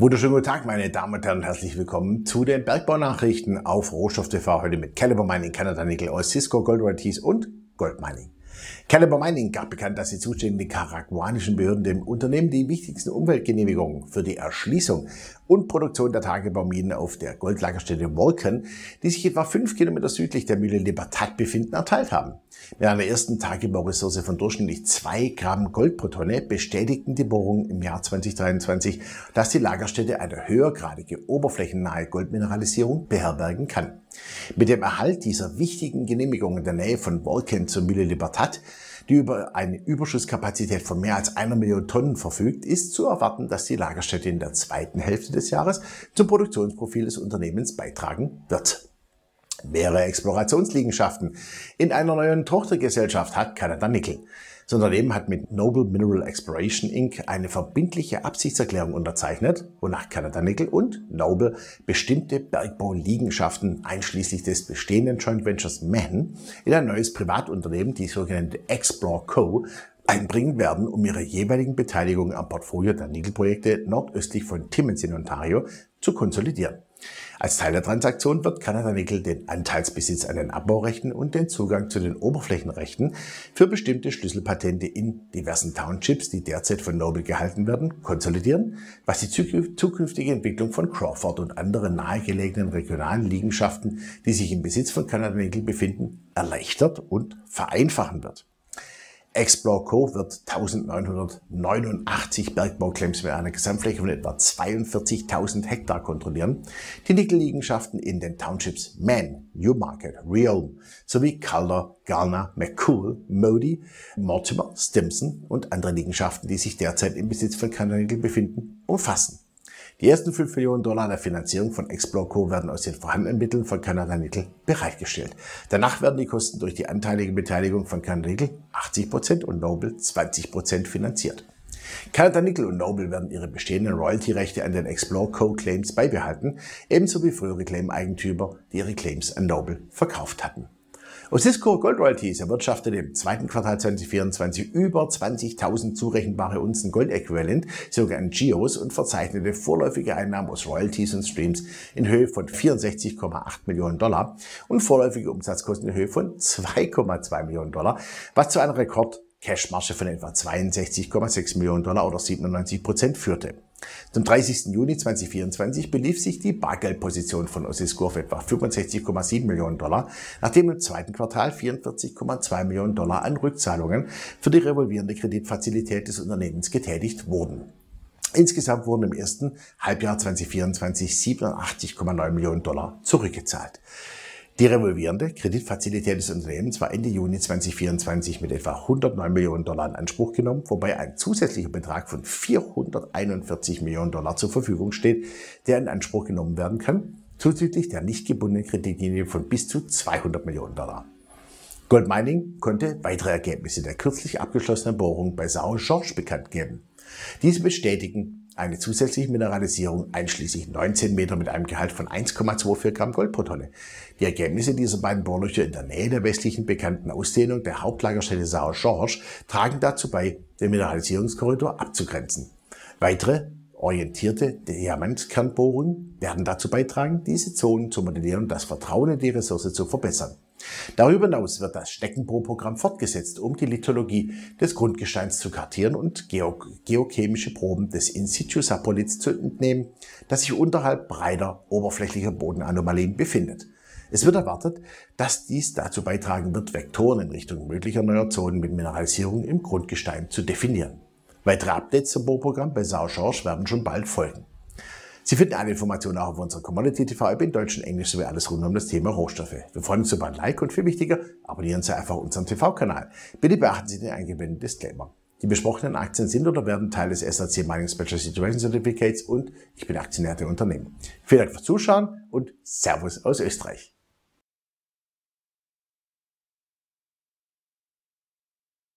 Wunderschönen guten Tag, meine Damen und Herren, herzlich willkommen zu den Bergbaunachrichten auf Rohstoff TV heute mit Caliber Mining, Canada Nickel, Oil, Cisco, Gold Royalties und Gold Mining. Caliber Mining gab bekannt, dass die zuständigen karaguanischen Behörden dem Unternehmen die wichtigsten Umweltgenehmigungen für die Erschließung und Produktion der Tagebauminen auf der Goldlagerstätte Wolken, die sich etwa fünf Kilometer südlich der Mühle Libertad befinden, erteilt haben. Mit einer ersten Tagebauressource von durchschnittlich zwei Gramm Gold pro Tonne bestätigten die Bohrungen im Jahr 2023, dass die Lagerstätte eine höhergradige oberflächennahe Goldmineralisierung beherbergen kann. Mit dem Erhalt dieser wichtigen Genehmigung in der Nähe von Wolken zur Mille Libertad, die über eine Überschusskapazität von mehr als einer Million Tonnen verfügt, ist zu erwarten, dass die Lagerstätte in der zweiten Hälfte des Jahres zum Produktionsprofil des Unternehmens beitragen wird. Mehrere Explorationsliegenschaften in einer neuen Tochtergesellschaft hat Canada Nickel. Das Unternehmen hat mit Noble Mineral Exploration Inc. eine verbindliche Absichtserklärung unterzeichnet, wonach Canada Nickel und Noble bestimmte Bergbau-Liegenschaften einschließlich des bestehenden Joint Ventures Man in ein neues Privatunternehmen, die sogenannte Explore Co., einbringen werden, um ihre jeweiligen Beteiligungen am Portfolio der Nickelprojekte nordöstlich von Timmins in Ontario zu konsolidieren. Als Teil der Transaktion wird Canada Nickel den Anteilsbesitz an den Abbaurechten und den Zugang zu den Oberflächenrechten für bestimmte Schlüsselpatente in diversen Townships, die derzeit von Noble gehalten werden, konsolidieren, was die zukünftige Entwicklung von Crawford und anderen nahegelegenen regionalen Liegenschaften, die sich im Besitz von Canada Nickel befinden, erleichtert und vereinfachen wird. Explore Co. wird 1989 Bergbauclaims mit einer Gesamtfläche von etwa 42.000 Hektar kontrollieren. Die Nickelliegenschaften in den Townships Mann, Newmarket, Realm sowie Calder, Garner, McCool, Modi, Mortimer, Stimson und andere Liegenschaften, die sich derzeit im Besitz von Canada befinden, umfassen. Die ersten 5 Millionen Dollar der Finanzierung von Explore Co. werden aus den vorhandenen Mitteln von Canada Nickel bereitgestellt. Danach werden die Kosten durch die anteilige Beteiligung von Canada Nickel 80% und Noble 20% finanziert. Canada Nickel und Noble werden ihre bestehenden Royalty-Rechte an den Explore Co. Claims beibehalten, ebenso wie frühere Claim-Eigentümer, die ihre Claims an Noble verkauft hatten. Osisco Gold Royalties erwirtschaftete im zweiten Quartal 2024 über 20.000 zurechenbare Unzen Gold-Äquivalent, Goldäquivalent, sogenannten GEOs, und verzeichnete vorläufige Einnahmen aus Royalties und Streams in Höhe von 64,8 Millionen Dollar und vorläufige Umsatzkosten in Höhe von 2,2 Millionen Dollar, was zu einer Rekord Cashmarge von etwa 62,6 Millionen Dollar oder 97 Prozent führte. Zum 30. Juni 2024 belief sich die Bargeldposition von Ossisco auf etwa 65,7 Millionen Dollar, nachdem im zweiten Quartal 44,2 Millionen Dollar an Rückzahlungen für die revolvierende Kreditfazilität des Unternehmens getätigt wurden. Insgesamt wurden im ersten Halbjahr 2024 87,9 Millionen Dollar zurückgezahlt. Die revolvierende Kreditfazilität des Unternehmens war Ende Juni 2024 mit etwa 109 Millionen Dollar in Anspruch genommen, wobei ein zusätzlicher Betrag von 441 Millionen Dollar zur Verfügung steht, der in Anspruch genommen werden kann, zusätzlich der nicht gebundenen Kreditlinie von bis zu 200 Millionen Dollar. Goldmining konnte weitere Ergebnisse der kürzlich abgeschlossenen Bohrung bei Sao George bekannt geben. Diese bestätigen eine zusätzliche Mineralisierung einschließlich 19 Meter mit einem Gehalt von 1,24 Gramm Gold pro Tonne. Die Ergebnisse dieser beiden Bohrlöcher in der Nähe der westlichen bekannten Ausdehnung der Hauptlagerstelle Sauer-Georges tragen dazu bei, den Mineralisierungskorridor abzugrenzen. Weitere orientierte Diamantkernbohrungen werden dazu beitragen, diese Zonen zu modellieren und das Vertrauen in die Ressource zu verbessern. Darüber hinaus wird das Steckenbohrprogramm fortgesetzt, um die Lithologie des Grundgesteins zu kartieren und geochemische Proben des In-situ Sapolits zu entnehmen, das sich unterhalb breiter oberflächlicher Bodenanomalien befindet. Es wird erwartet, dass dies dazu beitragen wird, Vektoren in Richtung möglicher neuer Zonen mit Mineralisierung im Grundgestein zu definieren. Weitere Updates zum Bohrprogramm bei Sau-Schorsch werden schon bald folgen. Sie finden alle Informationen auch auf unserer Commodity TV-App in Deutsch und Englisch sowie alles rund um das Thema Rohstoffe. Wir freuen uns über ein Like und viel wichtiger, abonnieren Sie einfach unseren TV-Kanal. Bitte beachten Sie den eingeblendeten Disclaimer. Die besprochenen Aktien sind oder werden Teil des SAC Mining Special Situation Certificates und ich bin Aktionär der Unternehmen. Vielen Dank fürs Zuschauen und Servus aus Österreich.